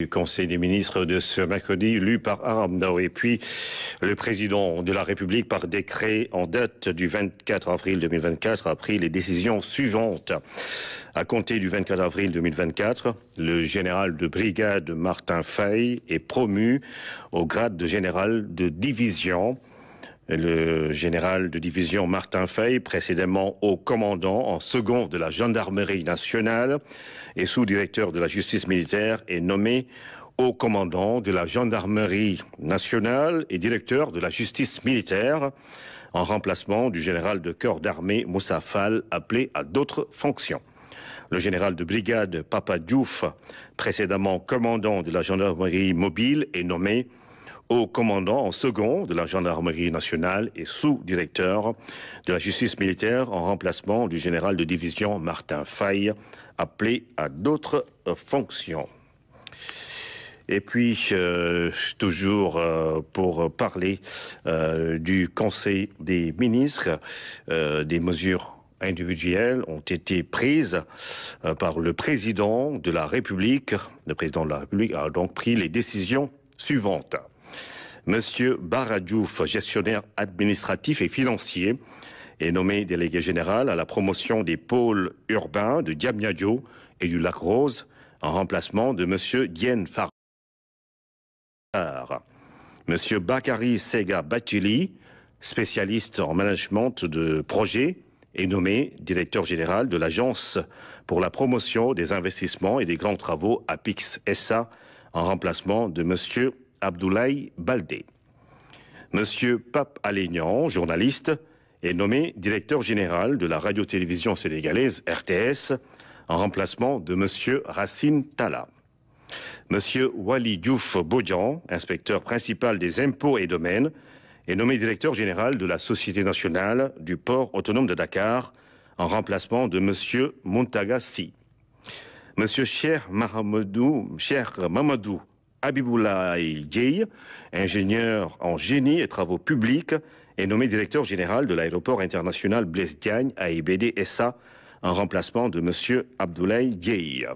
du Conseil des ministres de ce mercredi, lu par Aramdao. Et puis, le président de la République, par décret en date du 24 avril 2024, a pris les décisions suivantes. À compter du 24 avril 2024, le général de brigade Martin Fay est promu au grade de général de division le général de division Martin Fay, précédemment au commandant en second de la gendarmerie nationale et sous-directeur de la justice militaire, est nommé au commandant de la gendarmerie nationale et directeur de la justice militaire en remplacement du général de corps d'armée Moussa Fall, appelé à d'autres fonctions. Le général de brigade Papa Diouf, précédemment commandant de la gendarmerie mobile, est nommé au commandant en second de la gendarmerie nationale et sous-directeur de la justice militaire en remplacement du général de division Martin Faye, appelé à d'autres euh, fonctions. Et puis, euh, toujours euh, pour parler du Conseil des ministres, des mesures individuelles ont été prises par le président de la République. Le président de la République a donc pris les décisions suivantes. Monsieur Baradjouf, gestionnaire administratif et financier, est nommé délégué général à la promotion des pôles urbains de Diamniadio et du Lac Rose en remplacement de Monsieur Dien Far. Monsieur Bakari Sega Batili, spécialiste en management de projets, est nommé directeur général de l'Agence pour la promotion des investissements et des grands travaux APIX-SA en remplacement de Monsieur Abdoulaye Baldé. Monsieur Pape Alignan, journaliste, est nommé directeur général de la radio-télévision sénégalaise RTS en remplacement de monsieur Racine Tala. Monsieur Wali Diouf Bodjan, inspecteur principal des impôts et domaines, est nommé directeur général de la Société nationale du port autonome de Dakar en remplacement de monsieur Montagassi. Monsieur Cher Cher Mamadou Abiboulaye Djei, ingénieur en génie et travaux publics, est nommé directeur général de l'aéroport international Blaise Diagne à SA en remplacement de M. Abdoulaye Djei.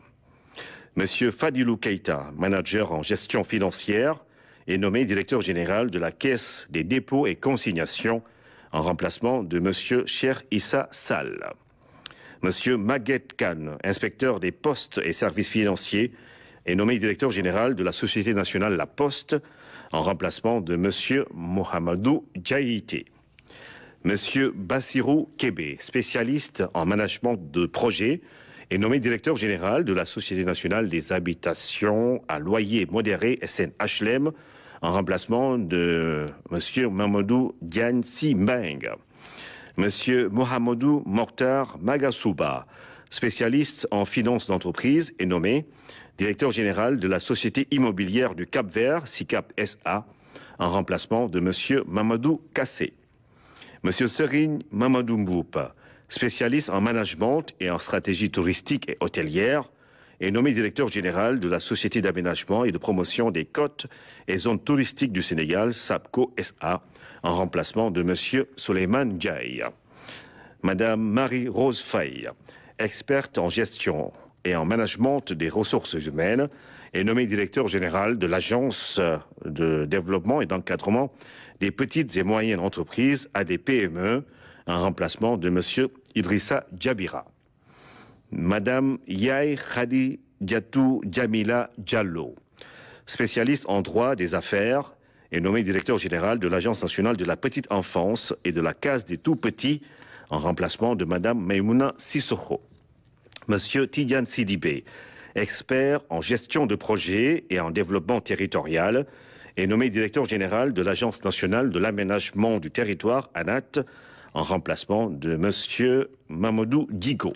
M. Fadilou Keïta, manager en gestion financière, est nommé directeur général de la Caisse des dépôts et consignations en remplacement de M. Cher Issa Sall. M. Maguette Khan, inspecteur des postes et services financiers, est nommé directeur général de la Société nationale La Poste en remplacement de M. Mohamedou Djaïté. M. Bassirou Kébé, spécialiste en management de projet, est nommé directeur général de la Société nationale des habitations à loyer modéré SNHLM en remplacement de M. Mamadou Diagne Meng. M. Mohamedou Mokhtar Magasouba, spécialiste en finances d'entreprise, est nommé directeur général de la Société immobilière du Cap Vert, SICAP SA, en remplacement de M. Mamadou Kassé. M. Serigne Mamadou Mboupa, spécialiste en management et en stratégie touristique et hôtelière, est nommé directeur général de la Société d'aménagement et de promotion des côtes et zones touristiques du Sénégal, SAPCO SA, en remplacement de M. Soleiman Djaï. Madame Marie-Rose Faye, experte en gestion en management des ressources humaines est nommé directeur général de l'Agence de développement et d'encadrement des petites et moyennes entreprises ADPME, en remplacement de M. Idrissa Djabira. Madame Yai Khadi Djatou Djamila Diallo, spécialiste en droit des affaires, est nommée directeur général de l'Agence nationale de la petite enfance et de la case des tout-petits en remplacement de Madame Maimouna Sissoko. Monsieur Tidiane Sidibé, expert en gestion de projets et en développement territorial, est nommé directeur général de l'Agence nationale de l'aménagement du territoire, ANAT, en remplacement de Monsieur Mamadou Gigo.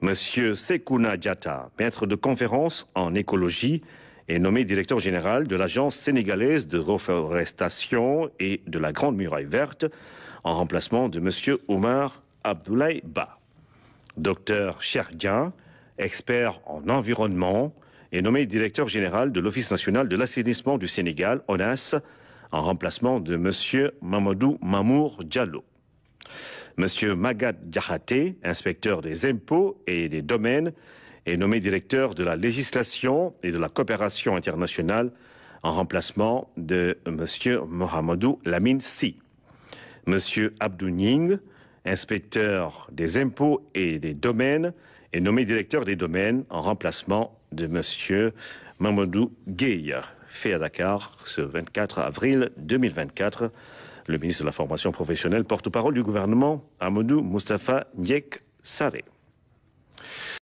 Monsieur Sekouna Diata, maître de conférence en écologie, est nommé directeur général de l'Agence sénégalaise de reforestation et de la Grande Muraille Verte, en remplacement de Monsieur Omar Abdoulaye Ba. Docteur Cherdien, expert en environnement, est nommé directeur général de l'Office national de l'assainissement du Sénégal, ONAS, en remplacement de M. Mamadou Mamour Diallo. M. Magad Djahate, inspecteur des impôts et des domaines, est nommé directeur de la législation et de la coopération internationale en remplacement de M. Mohamedou Lamine Si. M. Abdou inspecteur des impôts et des domaines, et nommé directeur des domaines en remplacement de M. Mamadou Gueye, fait à Dakar ce 24 avril 2024. Le ministre de la Formation professionnelle, porte-parole du gouvernement, Amadou Moustapha Ndiek Saré.